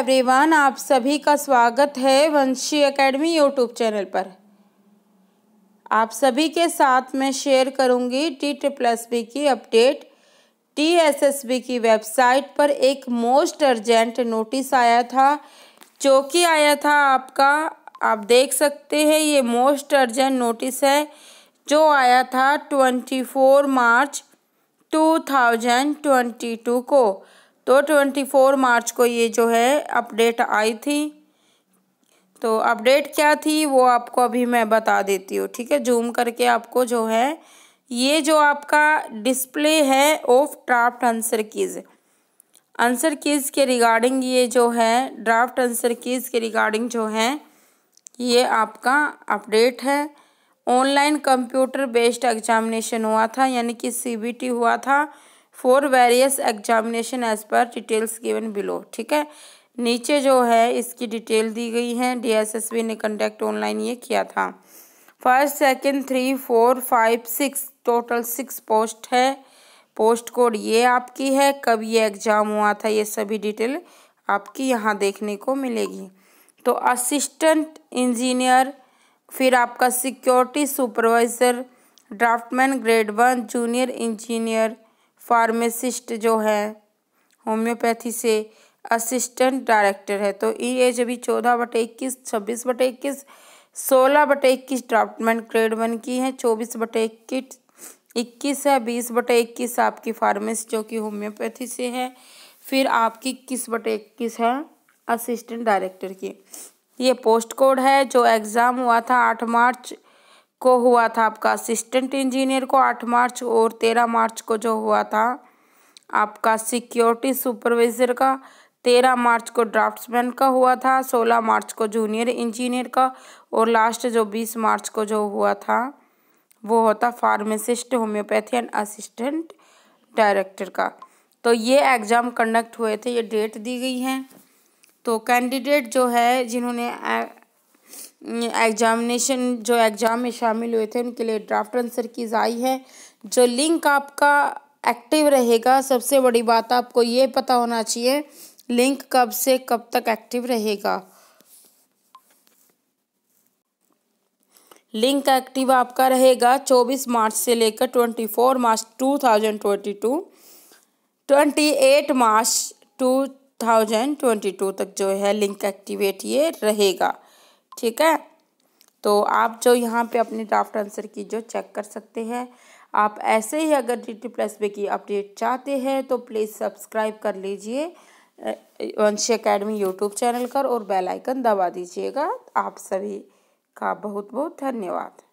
everyone आप सभी का स्वागत है वंशी एकेडमी यूट्यूब चैनल पर आप सभी के साथ मैं शेयर करूंगी टी प्लस बी की update T S S B की वेबसाइट पर एक मोस्ट अर्जेंट नोटिस आया था जो कि आया था आपका आप देख सकते हैं ये मोस्ट अर्जेंट नोटिस है जो आया था twenty four March two thousand twenty two को तो ट्वेंटी फोर मार्च को ये जो है अपडेट आई थी तो अपडेट क्या थी वो आपको अभी मैं बता देती हूँ ठीक है जूम करके आपको जो है ये जो आपका डिस्प्ले है of draft answer keys answer keys के रिगार्डिंग ये जो है ड्राफ्ट आंसर कीज़ के रिगार्डिंग जो है ये आपका अपडेट है ऑनलाइन कंप्यूटर बेस्ड एग्जामिनेशन हुआ था यानी कि सीबीटी हुआ था for various examination as per details given below ठीक है नीचे जो है इसकी डिटेल दी गई है डीएसएसबी ने कंडक्ट ऑनलाइन ये किया था first second three four five six total six post है पोस्ट कोड ये आपकी है कब ये एग्ज़ाम हुआ था ये सभी डिटेल आपकी यहाँ देखने को मिलेगी तो असिस्टेंट इंजीनियर फिर आपका security supervisor draftsman grade one junior engineer pharmacist जो है होम्योपैथी से असिस्टेंट डायरेक्टर है तो ई एज अभी चौदह बटे इक्कीस छब्बीस बटे इक्कीस सोलह बटे इक्कीस ड्राफ्टमेंट ग्रेड वन की है चौबीस बटे इक्कीस इक्कीस है बीस बटे इक्कीस आपकी फार्मेसी जो कि होम्योपैथी से है फिर आपकी इक्कीस बटे इक्कीस है असिस्टेंट डायरेक्टर की ये पोस्ट कोड है जो एग्ज़ाम हुआ था आठ मार्च को हुआ था आपका असिस्टेंट इंजीनियर को आठ मार्च और तेरह मार्च को जो हुआ था आपका सिक्योरिटी सुपरवाइजर का तेरह मार्च को ड्राफ्ट्समैन का हुआ था सोलह मार्च को जूनियर इंजीनियर का और लास्ट जो बीस मार्च को जो हुआ था वो होता pharmacist homeopathy and assistant director का तो ये एग्ज़ाम कंडक्ट हुए थे ये डेट दी गई हैं तो कैंडिडेट जो है जिन्होंने एग्जामिनेशन जो एग्ज़ाम में शामिल हुए थे उनके लिए ड्राफ्ट आंसर की जाए है जो लिंक आपका एक्टिव रहेगा सबसे बड़ी बात आपको ये पता होना चाहिए लिंक कब से कब तक एक्टिव रहेगा लिंक एक्टिव आपका रहेगा 24 मार्च से लेकर 24 मार्च 2022 28 मार्च 2022 तक जो है लिंक एक्टिवेट ये रहेगा ठीक है तो आप जो यहाँ पे अपने ड्राफ्ट आंसर की जो चेक कर सकते हैं आप ऐसे ही अगर डी टी प्लस पे की अपडेट चाहते हैं तो प्लीज़ सब्सक्राइब कर लीजिए वंशी अकेडमी यूट्यूब चैनल कर और बेल आइकन दबा दीजिएगा आप सभी का बहुत बहुत धन्यवाद